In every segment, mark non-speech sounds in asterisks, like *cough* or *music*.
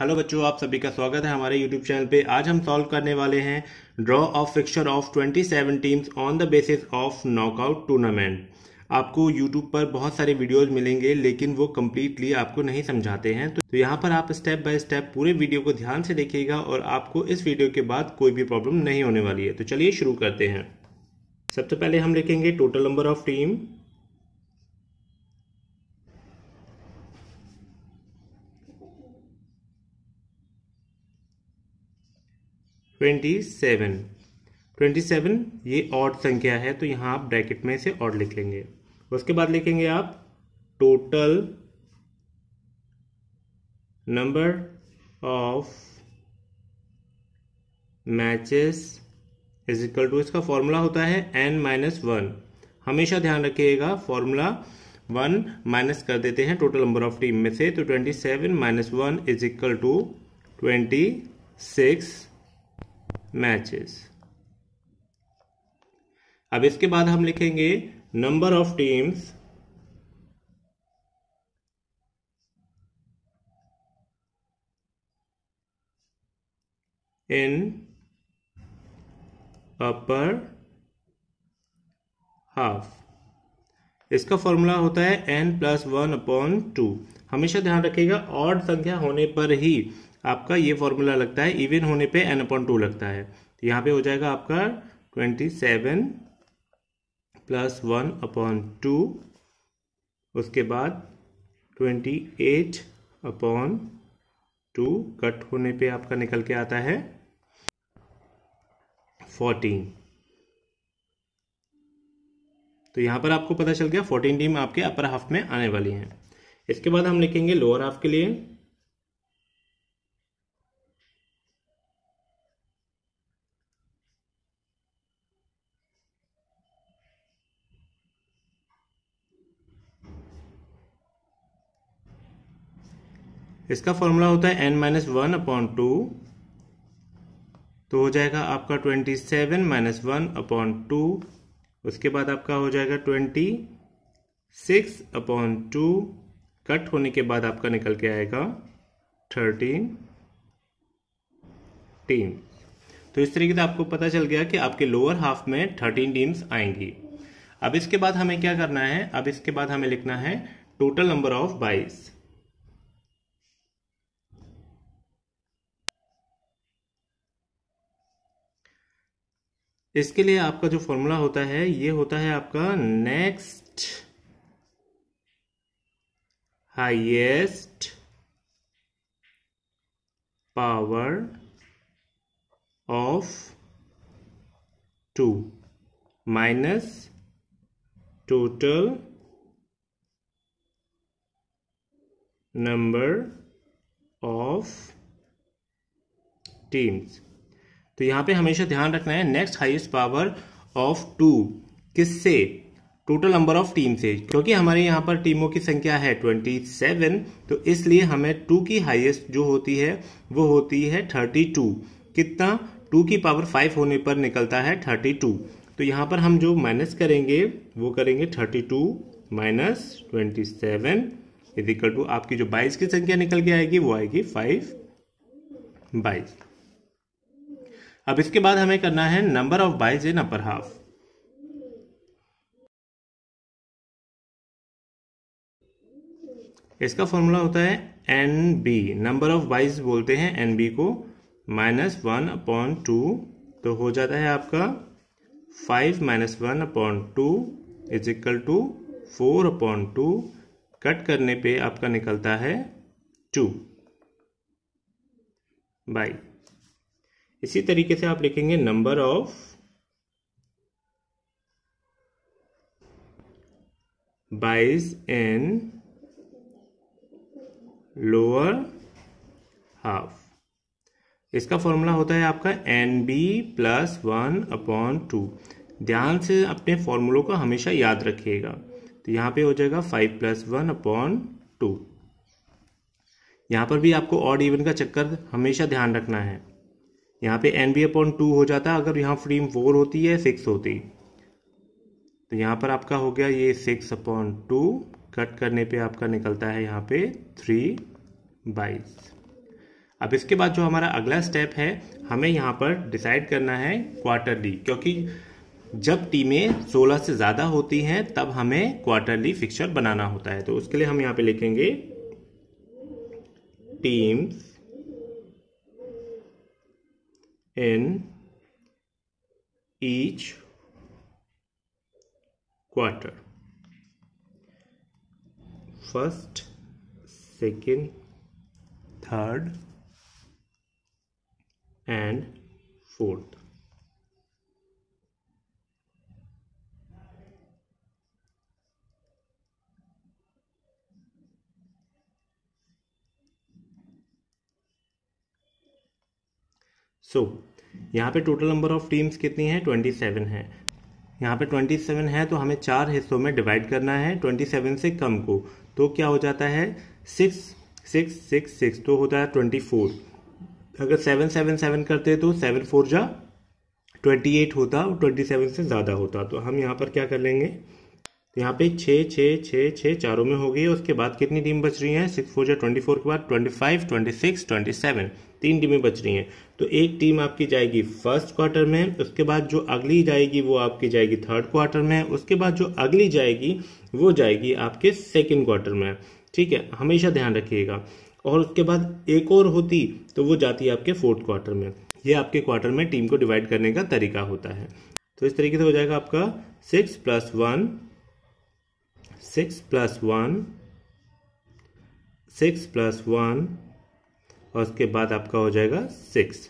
hello बच्चों आप सभी का स्वागत है हमारे यूट्यूब चैनल पे आज हम सॉल्व करने वाले हैं draw of fixture of 27 teams on the basis of knockout tournament आपको यूट्यूब पर बहुत सारे वीडियोज मिलेंगे लेकिन वो कम्प्लीटली आपको नहीं समझाते हैं तो, तो यहाँ पर आप स्टेप बाय स्टेप पूरे वीडियो को ध्यान से देखिएगा और आपको इस वीडियो के बाद कोई भी प्रॉब्लम नहीं होने वाली है तो चलिए शुरू करते हैं सबसे पहले हम लिखेंगे total number of team twenty seven twenty seven ये ऑड संख्या है तो यहाँ आप ब्रैकेट में से ऑड लिख लेंगे उसके बाद लिखेंगे आप total number of matches is equal to इसका फॉर्मूला होता है एन माइनस वन हमेशा ध्यान रखिएगा फॉर्मूला वन माइनस कर देते हैं टोटल नंबर ऑफ टीम में से तो twenty seven minus one is equal to twenty six matches अब इसके बाद हम लिखेंगे number of teams in upper half इसका फॉर्मूला होता है N plus one upon two हमेशा ध्यान रखिएगा ऑड संख्या होने पर ही आपका ये फॉर्मूला लगता है इवन होने पे एन अपॉन टू लगता है तो यहाँ पे हो जाएगा आपका twenty seven plus one upon two उसके बाद twenty eight upon two cut होने पे आपका निकल के आता है फोर्टीन तो यहाँ पर आपको पता चल गया फोर्टीन टीम आपके अपर हाफ में आने वाली हैं इसके बाद हम लिखेंगे लोअर हाफ के लिए इसका फॉर्मूला होता है N minus one upon two तो हो जाएगा आपका twenty seven minus one upon two उसके बाद आपका हो जाएगा twenty six upon two cut होने के बाद आपका निकल के आएगा थर्टीन टीम तो इस तरीके से आपको पता चल गया कि आपके लोअर हाफ में थर्टीन टीम्स आएंगी अब इसके बाद हमें क्या करना है अब इसके बाद हमें लिखना है टोटल नंबर ऑफ बाइस इसके लिए आपका जो फॉर्मूला होता है ये होता है आपका next highest power of two minus total number of teams तो यहाँ पे हमेशा ध्यान रखना है next highest power of two किससे टोटल नंबर ऑफ टीम से क्योंकि हमारे यहाँ पर टीमों की संख्या है 27 तो इसलिए हमें टू की हाईएस्ट जो होती है वो होती है 32 कितना टू की पावर फाइव होने पर निकलता है 32 तो यहाँ पर हम जो माइनस करेंगे वो करेंगे 32 two minus twenty seven is equal to आपकी जो बाईस की संख्या निकल के आएगी वो आएगी फाइव बाईस अब इसके बाद हमें करना है number of byes in upper half इसका फॉर्मूला होता है N B number of byes बोलते हैं एन बी को माइनस वन अपॉन टू तो हो जाता है आपका five minus one upon two is equal to four upon two cut करने पे आपका निकलता है टू बाई इसी तरीके से आप लिखेंगे number of byes in lower half इसका फॉर्मूला होता है आपका N B plus one upon two ध्यान से अपने फॉर्मूलों का हमेशा याद रखिएगा तो यहां पे हो जाएगा five plus one upon two यहां पर भी आपको ऑड इवन का चक्कर हमेशा ध्यान रखना है यहाँ पे एन बी अपॉन टू हो जाता अगर यहाँ फ्रेम फोर होती है सिक्स होती तो यहाँ पर आपका हो गया ये सिक्स अपॉन टू कट करने पे आपका निकलता है यहाँ पे थ्री बाईस अब इसके बाद जो हमारा अगला स्टेप है हमें यहाँ पर डिसाइड करना है क्वार्टरली क्योंकि जब टीमें 16 से ज़्यादा होती हैं तब हमें क्वार्टरली फिक्सर बनाना होता है तो उसके लिए हम यहाँ पे लिखेंगे teams in each quarter first second third and fourth so so, यहाँ पे टोटल नंबर ऑफ टीम्स कितनी है ट्वेंटी सेवन है यहाँ पे ट्वेंटी सेवन है तो हमें चार हिस्सों में डिवाइड करना है ट्वेंटी सेवन से कम को तो क्या हो जाता है सिक्स सिक्स सिक्स सिक्स तो होता है ट्वेंटी फोर अगर सेवन सेवन सेवन करते तो सेवन फोर जा ट्वेंटी एट होता और ट्वेंटी सेवन से ज़्यादा होता तो हम यहाँ पर क्या कर लेंगे तो यहाँ पे छः छः छः छः चारों में हो गई उसके बाद कितनी टीम बच रही हैं सिक्स फोर जा ट्वेंटी फोर के बाद twenty five twenty six twenty seven तीन टीमें बच रही हैं तो एक टीम आपकी जाएगी फर्स्ट क्वार्टर में उसके बाद जो अगली जाएगी वो आपकी जाएगी थर्ड क्वार्टर में उसके बाद जो अगली जाएगी वो जाएगी आपके सेकेंड क्वार्टर में ठीक है हमेशा ध्यान रखिएगा और उसके बाद एक और होती तो वो जाती है आपके फोर्थ क्वार्टर में ये आपके क्वार्टर में टीम को डिवाइड करने का तरीका होता है तो इस तरीके से हो जाएगा आपका six plus one six plus one six plus one और उसके बाद आपका हो जाएगा सिक्स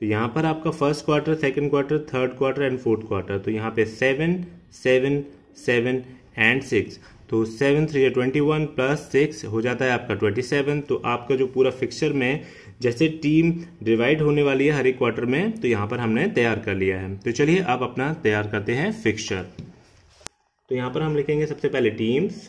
तो यहाँ पर आपका first quarter second quarter third quarter and fourth quarter तो यहाँ पे seven seven seven and six तो seven three twenty one plus six हो जाता है आपका ट्वेंटी सेवन तो आपका जो पूरा फिक्सचर में जैसे टीम डिवाइड होने वाली है हर एक क्वार्टर में तो यहाँ पर हमने तैयार कर लिया है तो चलिए आप अपना तैयार करते हैं फिक्सचर तो यहाँ पर हम लिखेंगे सबसे पहले teams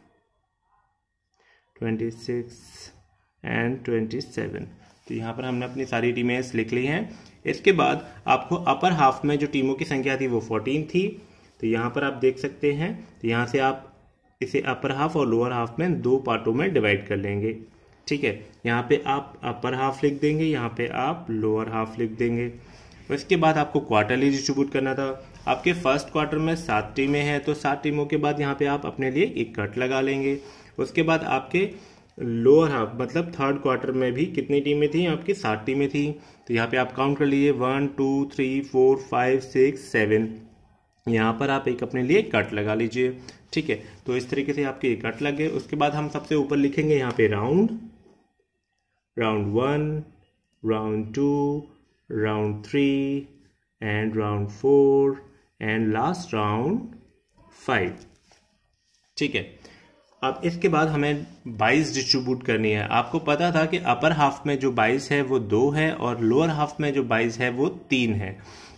twenty six and twenty seven तो यहाँ पर हमने अपनी सारी टीमें लिख ली हैं इसके बाद आपको अपर हाफ में जो टीमों की संख्या थी वो फोर्टीन थी तो यहाँ पर आप देख सकते हैं तो यहाँ से आप इसे अपर हाफ और लोअर हाफ में दो पार्टों में डिवाइड कर लेंगे ठीक है यहाँ पे आप अपर हाफ लिख देंगे यहाँ पे आप लोअर हाफ लिख देंगे इसके बाद आपको क्वार्टरली डिस्ट्रीब्यूट करना था आपके फर्स्ट क्वार्टर में सात टीमें हैं तो सात टीमों के बाद यहाँ पे आप अपने लिए एक कट लगा लेंगे उसके बाद आपके लोअर हाफ मतलब थर्ड क्वार्टर में भी कितनी टीमें थी आपकी सात टीमें थी तो यहाँ पे आप काउंट कर लीजिए one two three four five six seven यहाँ पर आप एक अपने लिए कट लगा लीजिए ठीक है तो इस तरीके से आपके ये कट लग गए उसके बाद हम सबसे ऊपर लिखेंगे यहाँ पे round round one round two round three and round four and last round five ठीक है अब इसके बाद हमें बाइस डिस्ट्रीब्यूट करनी है आपको पता था कि अपर हाफ में जो बाइस है वो दो है और लोअर हाफ में जो बाइस है वो तीन है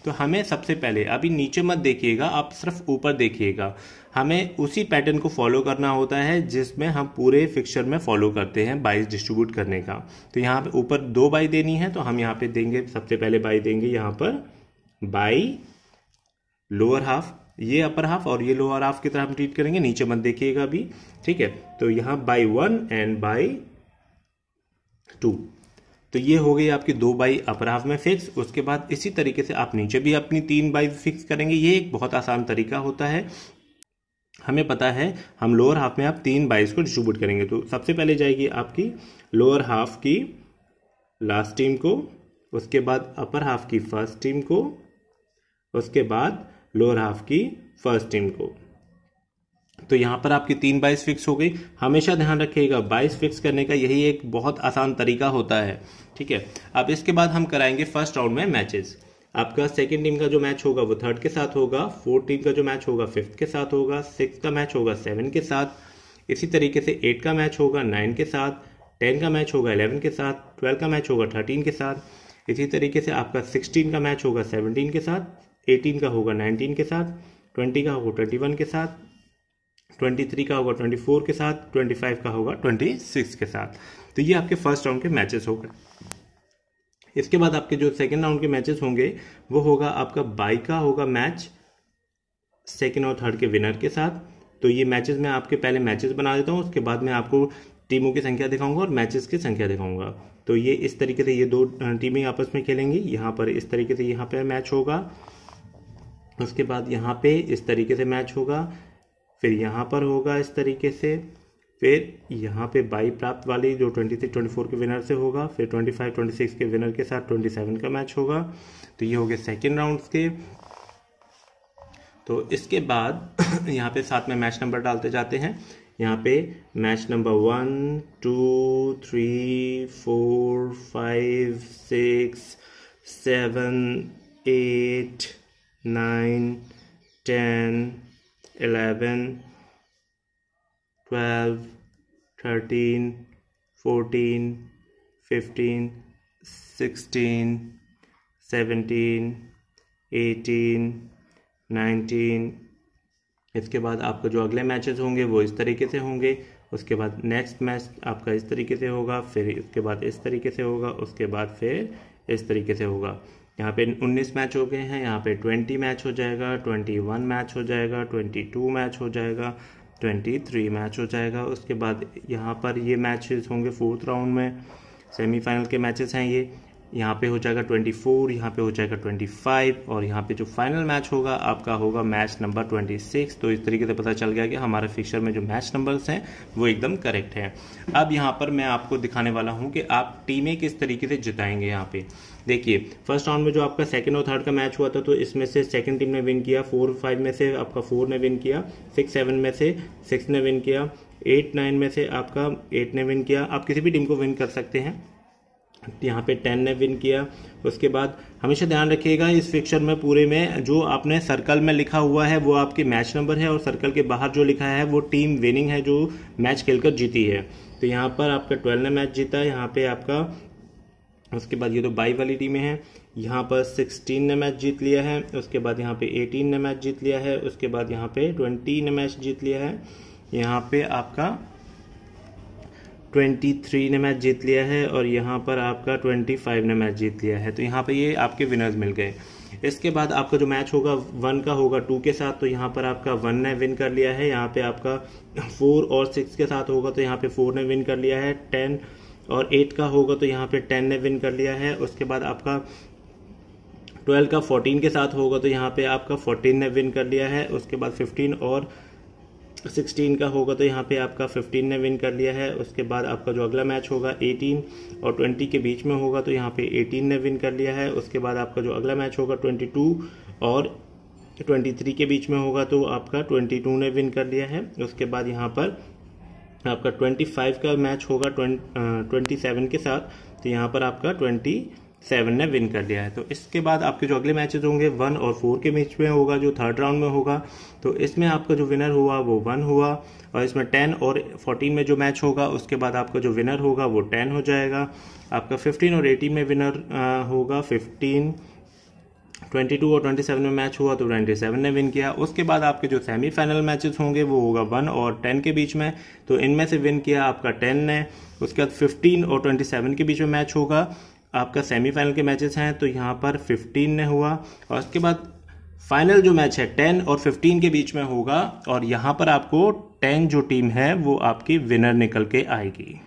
तो हमें सबसे पहले अभी नीचे मत देखिएगा आप सिर्फ ऊपर देखिएगा हमें उसी पैटर्न को फॉलो करना होता है जिसमें हम पूरे फिक्सचर में फॉलो करते हैं बाइस डिस्ट्रीब्यूट करने का तो यहाँ पे ऊपर दो बाई देनी है तो हम यहाँ पे देंगे सबसे पहले बाई देंगे यहाँ पर बाई लोअर हाफ ये अपर हाफ और ये लोअर हाफ की तरह हम ट्रीट करेंगे नीचे मत देखिएगा अभी ठीक है तो यहां bye one and bye two तो ये हो गई आपकी दो बाई अपर हाफ में फिक्स उसके बाद इसी तरीके से आप नीचे भी अपनी तीन बाई फिक्स करेंगे ये एक बहुत आसान तरीका होता है हमें पता है हम लोअर हाफ में आप तीन बाइस को डिस्ट्रीब्यूट करेंगे तो सबसे पहले जाएगी आपकी लोअर हाफ की लास्ट टीम को उसके बाद अपर हाफ की फर्स्ट टीम को उसके बाद लोअर हाफ की फर्स्ट टीम को तो यहां पर आपकी तीन बाइस फिक्स हो गई हमेशा ध्यान रखिएगा बाइस फिक्स करने का यही एक बहुत आसान तरीका होता है ठीक है अब इसके बाद हम कराएंगे फर्स्ट राउंड में मैचेस आपका सेकेंड टीम का जो मैच होगा वो थर्ड के साथ होगा फोर्थ टीम का जो मैच होगा फिफ्थ के साथ होगा सिक्स का मैच होगा सेवन के साथ इसी तरीके से एट का मैच होगा नाइन के साथ टेन का मैच होगा इलेवन के साथ ट्वेल्व का मैच होगा थर्टीन के साथ इसी तरीके से आपका सिक्सटीन का मैच होगा सेवनटीन के साथ एटीन का होगा नाइनटीन के साथ ट्वेंटी का होगा ट्वेंटी वन के साथ ट्वेंटी थ्री का होगा ट्वेंटी फोर के साथ ट्वेंटी फाइव का होगा ट्वेंटी सिक्स के साथ तो ये आपके फर्स्ट राउंड के मैचेस हो गए इसके बाद आपके जो सेकेंड राउंड के मैचेस होंगे वो होगा आपका बाई का होगा मैच सेकेंड और थर्ड के विनर के साथ तो ये मैचेस मैं आपके पहले मैचेस बना देता हूँ उसके बाद मैं आपको टीमों की संख्या दिखाऊंगा और मैचेस की संख्या दिखाऊंगा तो ये इस तरीके से ये दो टीमें आपस में खेलेंगी यहाँ पर इस तरीके से यहाँ पर मैच होगा उसके बाद यहाँ पे इस तरीके से मैच होगा फिर यहाँ पर होगा इस तरीके से फिर यहाँ पे बाई प्राप्त वाली जो ट्वेंटी थ्री ट्वेंटी फोर के विनर से होगा फिर ट्वेंटी फाइव ट्वेंटी सिक्स के विनर के साथ ट्वेंटी सेवन का मैच होगा तो ये हो गया सेकेंड राउंड के तो इसके बाद *coughs* यहाँ पे साथ में मैच नंबर डालते जाते हैं यहाँ पे match number one two three four five six seven eight nine ten eleven twelve thirteen fourteen fifteen sixteen seventeen eighteen nineteen इसके बाद आपका जो अगले मैचेस होंगे वो इस तरीके से होंगे उसके बाद नेक्स्ट मैच आपका इस तरीके से होगा फिर इसके बाद इस तरीके से होगा उसके बाद फिर इस तरीके से होगा यहाँ पे 19 मैच हो गए हैं यहाँ पे 20 मैच हो जाएगा 21 मैच हो जाएगा 22 मैच हो जाएगा 23 मैच हो जाएगा उसके बाद यहाँ पर ये मैचेस होंगे फोर्थ राउंड में सेमीफाइनल के मैचेस हैं ये यहाँ पे हो जाएगा 24 यहाँ पर हो जाएगा 25 और यहाँ पे जो फाइनल मैच होगा आपका होगा मैच नंबर 26 तो इस तरीके से पता चल गया कि हमारे फिक्सर में जो मैच नंबर्स हैं वो एकदम करेक्ट हैं अब यहाँ पर मैं आपको दिखाने वाला हूँ कि आप टीमें किस तरीके से जिताएंगे यहाँ पे देखिए फर्स्ट राउंड में जो आपका सेकंड और थर्ड का मैच हुआ था तो इसमें से सेकंड टीम ने विन किया फोर फाइव में से आपका फोर ने विन किया सिक्स सेवन में से सिक्स ने विन किया एट नाइन में से आपका एट ने विन किया आप किसी भी टीम को विन कर सकते हैं यहाँ पे टेन ने विन किया उसके बाद हमेशा ध्यान रखिएगा इस फिक्चर में पूरे में जो आपने सर्कल में लिखा हुआ है वो आपके मैच नंबर है और सर्कल के बाहर जो लिखा है वो टीम विनिंग है जो मैच खेलकर जीती है तो यहाँ पर आपका ट्वेल्व ने मैच जीता यहाँ पे आपका उसके बाद ये तो बाई वाली टीमें हैं यहाँ पर 16 ने मैच जीत लिया है उसके बाद यहाँ पे 18 ने मैच जीत लिया है उसके बाद यहाँ पे 20 ने मैच जीत लिया है यहाँ पे आपका 23 ने मैच जीत लिया है और यहाँ पर आपका 25 ने मैच जीत लिया है तो यहाँ पे ये आपके विनर्स मिल गए इसके बाद आपका जो मैच होगा वन का होगा टू के साथ तो यहाँ पर आपका वन ने विन कर लिया है यहाँ पे आपका फोर और सिक्स के साथ होगा तो यहाँ पे फोर ने विन कर लिया है टेन 10... और एट का होगा तो यहाँ पे टेन ने विन कर लिया है उसके बाद आपका ट्वेल्व का फोर्टीन के साथ होगा तो यहाँ पे आपका फोर्टीन ने विन कर लिया है उसके बाद फिफ्टीन और सिक्सटीन का होगा तो यहाँ पे आपका फिफ्टीन ने विन कर लिया है उसके बाद आपका जो अगला मैच होगा एटीन और ट्वेंटी के बीच में होगा तो यहाँ पे एटीन ने विन कर लिया है उसके बाद आपका जो अगला मैच होगा ट्वेंटी टू और ट्वेंटी थ्री के बीच में होगा तो आपका ट्वेंटी टू ने विन कर लिया है उसके बाद यहाँ पर आपका 25 का मैच होगा ट्वेंटी सेवन के साथ तो यहाँ पर आपका ट्वेंटी सेवन ने विन कर लिया है तो इसके बाद आपके जो अगले मैचेज होंगे वन और फोर के मैच में होगा जो थर्ड राउंड में होगा तो इसमें आपका जो विनर हुआ वो वन हुआ और इसमें टेन और फोर्टीन में जो मैच होगा उसके बाद आपका जो विनर होगा वो टेन हो जाएगा आपका फिफ्टीन और एटीन में विनर आ, होगा फिफ्टीन 22 और 27 में मैच हुआ तो 27 ने विन किया उसके बाद आपके जो सेमीफाइनल मैचेस होंगे वो होगा 1 और 10 के बीच में तो इनमें से विन किया आपका 10 ने उसके बाद 15 और 27 के बीच में मैच होगा आपका सेमीफाइनल के मैचेस हैं तो यहाँ पर 15 ने हुआ और उसके बाद फाइनल जो मैच है 10 और 15 के बीच में होगा और यहाँ पर आपको 10 जो टीम है वो आपकी विनर निकल के आएगी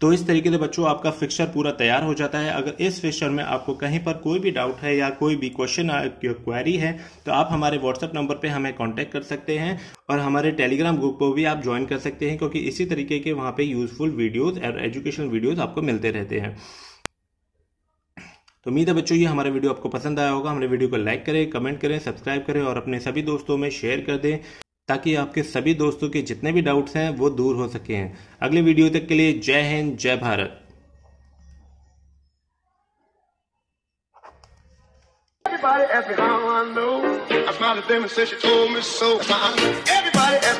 तो इस तरीके से बच्चों आपका फिक्सर पूरा तैयार हो जाता है अगर इस फिक्सर में आपको कहीं पर कोई भी डाउट है या कोई भी क्वेश्चन क्वेरी है तो आप हमारे व्हाट्सएप नंबर पर हमें कॉन्टैक्ट कर सकते हैं और हमारे टेलीग्राम ग्रुप को भी आप ज्वाइन कर सकते हैं क्योंकि इसी तरीके के वहाँ पर यूजफुल वीडियोज़ और एजुकेशन वीडियोज़ आपको मिलते रहते हैं तो उम्मीद है बच्चों ये हमारा वीडियो आपको पसंद आया होगा हमारे वीडियो को लाइक करें कमेंट करें सब्सक्राइब करें और अपने सभी दोस्तों में शेयर कर दें ताकि आपके सभी दोस्तों के जितने भी डाउट्स हैं वो दूर हो सके हैं अगले वीडियो तक के लिए जय हिंद जय भारत